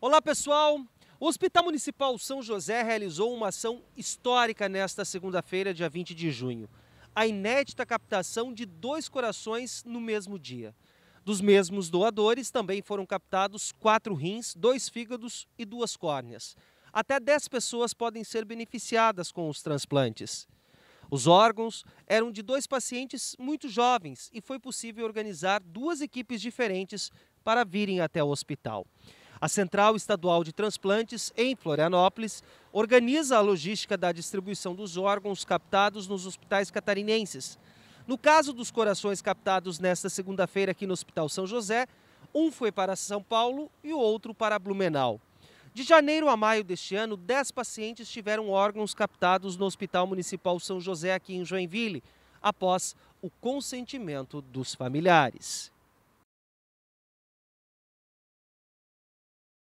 Olá, pessoal. O Hospital Municipal São José realizou uma ação histórica nesta segunda-feira, dia 20 de junho. A inédita captação de dois corações no mesmo dia. Dos mesmos doadores também foram captados quatro rins, dois fígados e duas córneas. Até 10 pessoas podem ser beneficiadas com os transplantes. Os órgãos eram de dois pacientes muito jovens e foi possível organizar duas equipes diferentes para virem até o hospital. A Central Estadual de Transplantes, em Florianópolis, organiza a logística da distribuição dos órgãos captados nos hospitais catarinenses. No caso dos corações captados nesta segunda-feira aqui no Hospital São José, um foi para São Paulo e o outro para Blumenau. De janeiro a maio deste ano, 10 pacientes tiveram órgãos captados no Hospital Municipal São José, aqui em Joinville, após o consentimento dos familiares.